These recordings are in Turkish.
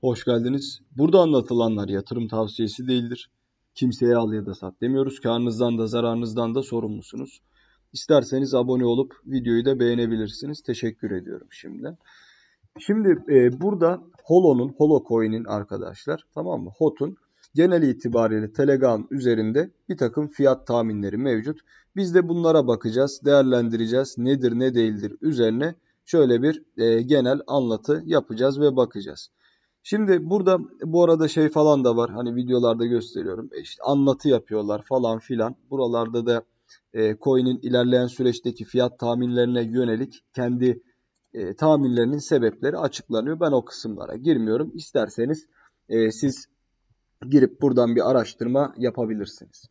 Hoş geldiniz. Burada anlatılanlar yatırım tavsiyesi değildir. Kimseye al ya da sat demiyoruz. Karnınızdan da zararınızdan da sorumlusunuz. İsterseniz abone olup videoyu da beğenebilirsiniz. Teşekkür ediyorum Şimdi, Şimdi e, burada Holo'nun, Holocoin'in arkadaşlar tamam mı? HOT'un genel itibariyle Telegram üzerinde bir takım fiyat tahminleri mevcut. Biz de bunlara bakacağız, değerlendireceğiz. Nedir ne değildir üzerine şöyle bir e, genel anlatı yapacağız ve bakacağız. Şimdi burada bu arada şey falan da var. Hani videolarda gösteriyorum. E işte anlatı yapıyorlar falan filan. Buralarda da e, coin'in ilerleyen süreçteki fiyat tahminlerine yönelik kendi e, tahminlerinin sebepleri açıklanıyor. Ben o kısımlara girmiyorum. İsterseniz e, siz girip buradan bir araştırma yapabilirsiniz.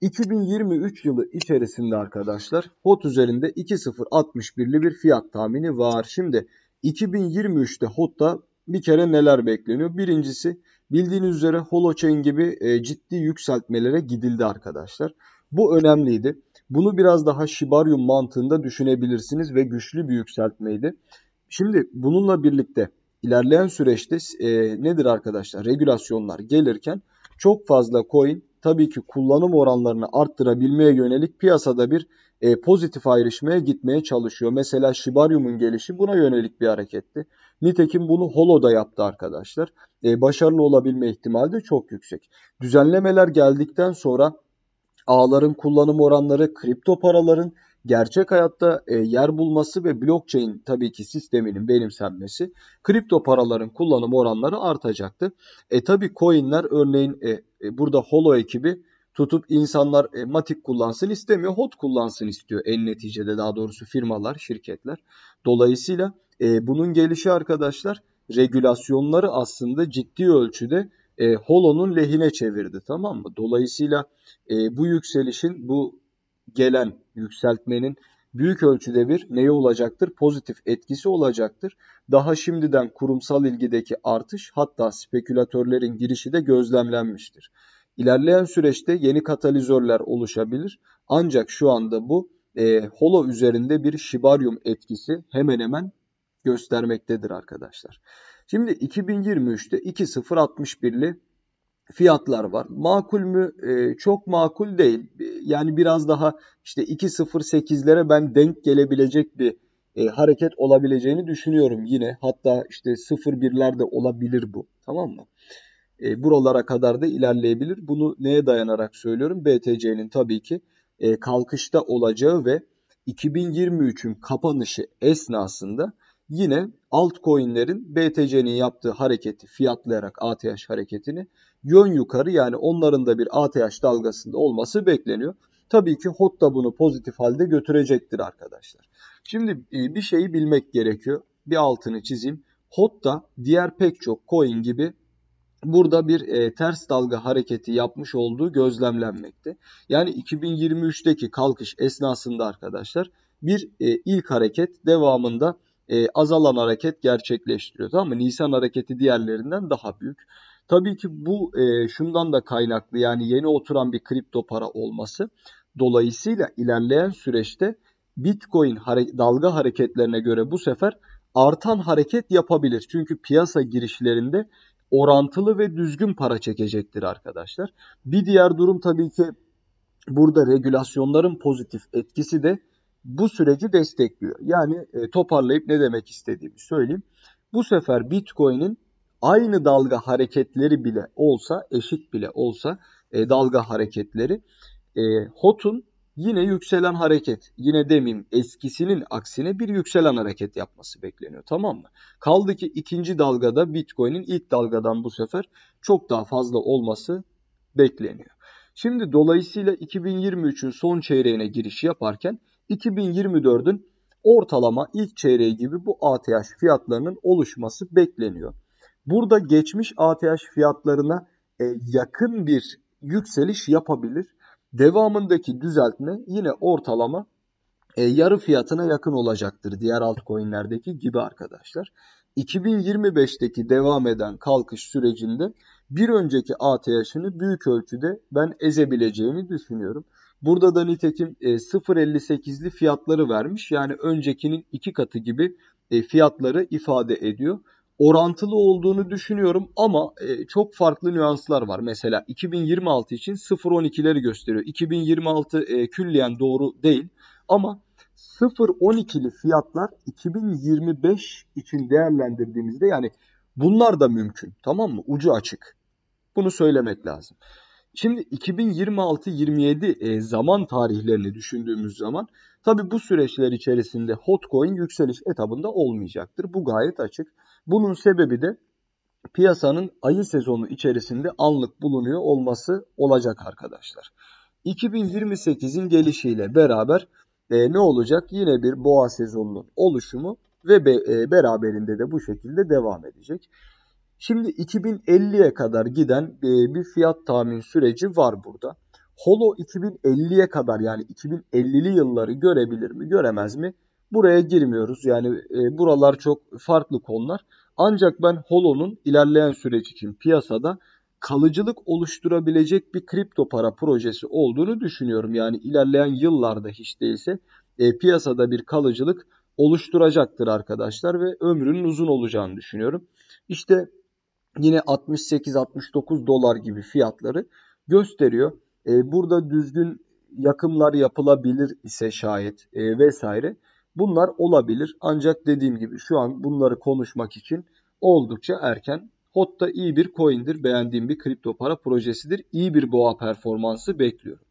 2023 yılı içerisinde arkadaşlar HOT üzerinde 2.061'li bir fiyat tahmini var. Şimdi 2023'te HOT'ta bir kere neler bekleniyor? Birincisi bildiğiniz üzere Holochain gibi e, ciddi yükseltmelere gidildi arkadaşlar. Bu önemliydi. Bunu biraz daha Shibarium mantığında düşünebilirsiniz ve güçlü bir yükseltmeydi. Şimdi bununla birlikte ilerleyen süreçte e, nedir arkadaşlar? Regülasyonlar gelirken çok fazla coin tabii ki kullanım oranlarını arttırabilmeye yönelik piyasada bir e, pozitif ayrışmaya gitmeye çalışıyor. Mesela Shibarium'un gelişi buna yönelik bir hareketti. Nitekim bunu Holo'da yaptı arkadaşlar. E, başarılı olabilme ihtimali de çok yüksek. Düzenlemeler geldikten sonra ağların kullanım oranları, kripto paraların gerçek hayatta e, yer bulması ve blockchain tabii ki sisteminin benimsenmesi kripto paraların kullanım oranları artacaktı. E tabii coinler örneğin e, e, burada Holo ekibi tutup insanlar e, Matic kullansın istemiyor. HOT kullansın istiyor en neticede daha doğrusu firmalar, şirketler. Dolayısıyla e, bunun gelişi arkadaşlar regülasyonları aslında ciddi ölçüde e, Holo'nun lehine çevirdi tamam mı? Dolayısıyla e, bu yükselişin, bu gelen yükseltmenin büyük ölçüde bir neye olacaktır? Pozitif etkisi olacaktır. Daha şimdiden kurumsal ilgideki artış hatta spekülatörlerin girişi de gözlemlenmiştir. İlerleyen süreçte yeni katalizörler oluşabilir. Ancak şu anda bu e, holo üzerinde bir şibaryum etkisi hemen hemen göstermektedir arkadaşlar. Şimdi 2023'te 2.061'li fiyatlar var. Makul mü? E, çok makul değil. E, yani biraz daha işte 2.08'lere ben denk gelebilecek bir e, hareket olabileceğini düşünüyorum yine. Hatta işte 0.1'ler de olabilir bu. Tamam mı? e, buralara kadar da ilerleyebilir. Bunu neye dayanarak söylüyorum? BTC'nin tabii ki e, kalkışta olacağı ve 2023'ün kapanışı esnasında yine altcoin'lerin BTC'nin yaptığı hareketi fiyatlayarak ATH hareketini yön yukarı yani onların da bir ATH dalgasında olması bekleniyor. Tabii ki HOT da bunu pozitif halde götürecektir arkadaşlar. Şimdi e, bir şeyi bilmek gerekiyor. Bir altını çizeyim. HOT da diğer pek çok coin gibi burada bir e, ters dalga hareketi yapmış olduğu gözlemlenmekte. Yani 2023'teki kalkış esnasında arkadaşlar bir e, ilk hareket devamında e, azalan hareket gerçekleştiriyor. Tamam mı? Nisan hareketi diğerlerinden daha büyük. Tabii ki bu e, şundan da kaynaklı yani yeni oturan bir kripto para olması. Dolayısıyla ilerleyen süreçte Bitcoin hare- dalga hareketlerine göre bu sefer artan hareket yapabilir. Çünkü piyasa girişlerinde orantılı ve düzgün para çekecektir arkadaşlar. Bir diğer durum tabii ki burada regülasyonların pozitif etkisi de bu süreci destekliyor. Yani e, toparlayıp ne demek istediğimi söyleyeyim. Bu sefer Bitcoin'in aynı dalga hareketleri bile olsa, eşit bile olsa e, dalga hareketleri e, HOT'un yine yükselen hareket, yine demeyeyim eskisinin aksine bir yükselen hareket yapması bekleniyor tamam mı? Kaldı ki ikinci dalgada Bitcoin'in ilk dalgadan bu sefer çok daha fazla olması bekleniyor. Şimdi dolayısıyla 2023'ün son çeyreğine giriş yaparken 2024'ün ortalama ilk çeyreği gibi bu ATH fiyatlarının oluşması bekleniyor. Burada geçmiş ATH fiyatlarına e, yakın bir yükseliş yapabilir. Devamındaki düzeltme yine ortalama e, yarı fiyatına yakın olacaktır diğer altcoin'lerdeki gibi arkadaşlar. 2025'teki devam eden kalkış sürecinde bir önceki ATH'ini büyük ölçüde ben ezebileceğini düşünüyorum. Burada da nitekim 0.58'li e, fiyatları vermiş. Yani öncekinin iki katı gibi e, fiyatları ifade ediyor orantılı olduğunu düşünüyorum ama e, çok farklı nüanslar var. Mesela 2026 için 0.12'leri gösteriyor. 2026 e, külliyen doğru değil ama 0.12'li fiyatlar 2025 için değerlendirdiğimizde yani bunlar da mümkün tamam mı? Ucu açık. Bunu söylemek lazım. Şimdi 2026-27 e, zaman tarihlerini düşündüğümüz zaman tabi bu süreçler içerisinde hotcoin yükseliş etabında olmayacaktır. Bu gayet açık. Bunun sebebi de piyasanın ayı sezonu içerisinde anlık bulunuyor olması olacak arkadaşlar. 2028'in gelişiyle beraber e, ne olacak? Yine bir boğa sezonunun oluşumu ve be, e, beraberinde de bu şekilde devam edecek. Şimdi 2050'ye kadar giden e, bir fiyat tahmin süreci var burada. Holo 2050'ye kadar yani 2050'li yılları görebilir mi göremez mi? Buraya girmiyoruz. Yani e, buralar çok farklı konular. Ancak ben Holo'nun ilerleyen süreç için piyasada kalıcılık oluşturabilecek bir kripto para projesi olduğunu düşünüyorum. Yani ilerleyen yıllarda hiç değilse e, piyasada bir kalıcılık oluşturacaktır arkadaşlar ve ömrünün uzun olacağını düşünüyorum. İşte yine 68-69 dolar gibi fiyatları gösteriyor. E, burada düzgün yakımlar yapılabilir ise şayet e, vesaire Bunlar olabilir ancak dediğim gibi şu an bunları konuşmak için oldukça erken. HOT da iyi bir coin'dir. Beğendiğim bir kripto para projesidir. İyi bir boğa performansı bekliyorum.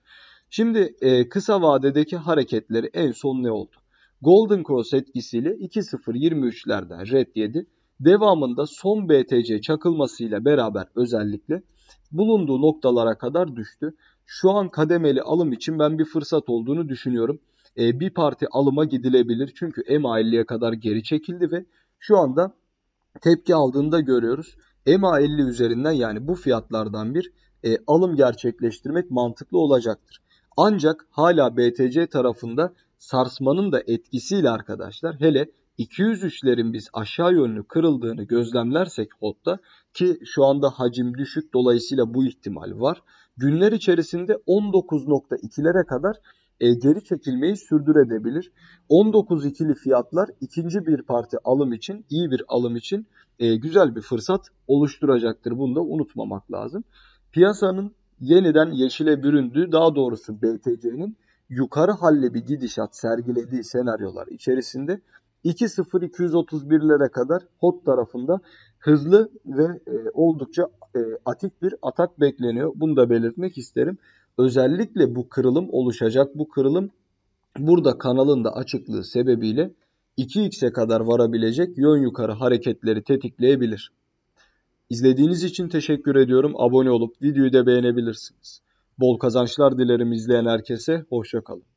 Şimdi e, kısa vadedeki hareketleri en son ne oldu? Golden Cross etkisiyle 2.0.23'lerden red yedi. Devamında son BTC çakılmasıyla beraber özellikle bulunduğu noktalara kadar düştü. Şu an kademeli alım için ben bir fırsat olduğunu düşünüyorum e, bir parti alıma gidilebilir. Çünkü MA50'ye kadar geri çekildi ve şu anda tepki aldığında görüyoruz. MA50 üzerinden yani bu fiyatlardan bir e, alım gerçekleştirmek mantıklı olacaktır. Ancak hala BTC tarafında sarsmanın da etkisiyle arkadaşlar hele 203'lerin biz aşağı yönlü kırıldığını gözlemlersek HOT'ta ki şu anda hacim düşük dolayısıyla bu ihtimal var. Günler içerisinde 19.2'lere kadar e, geri çekilmeyi sürdürebilir. 19 ikili fiyatlar ikinci bir parti alım için, iyi bir alım için e, güzel bir fırsat oluşturacaktır. Bunu da unutmamak lazım. Piyasanın yeniden yeşile büründüğü, daha doğrusu BTC'nin yukarı halle bir gidişat sergilediği senaryolar içerisinde 2.0231'lere kadar HOT tarafında hızlı ve e, oldukça e, atik bir atak bekleniyor. Bunu da belirtmek isterim özellikle bu kırılım oluşacak. Bu kırılım burada kanalın da açıklığı sebebiyle 2x'e kadar varabilecek yön yukarı hareketleri tetikleyebilir. İzlediğiniz için teşekkür ediyorum. Abone olup videoyu da beğenebilirsiniz. Bol kazançlar dilerim izleyen herkese. Hoşçakalın.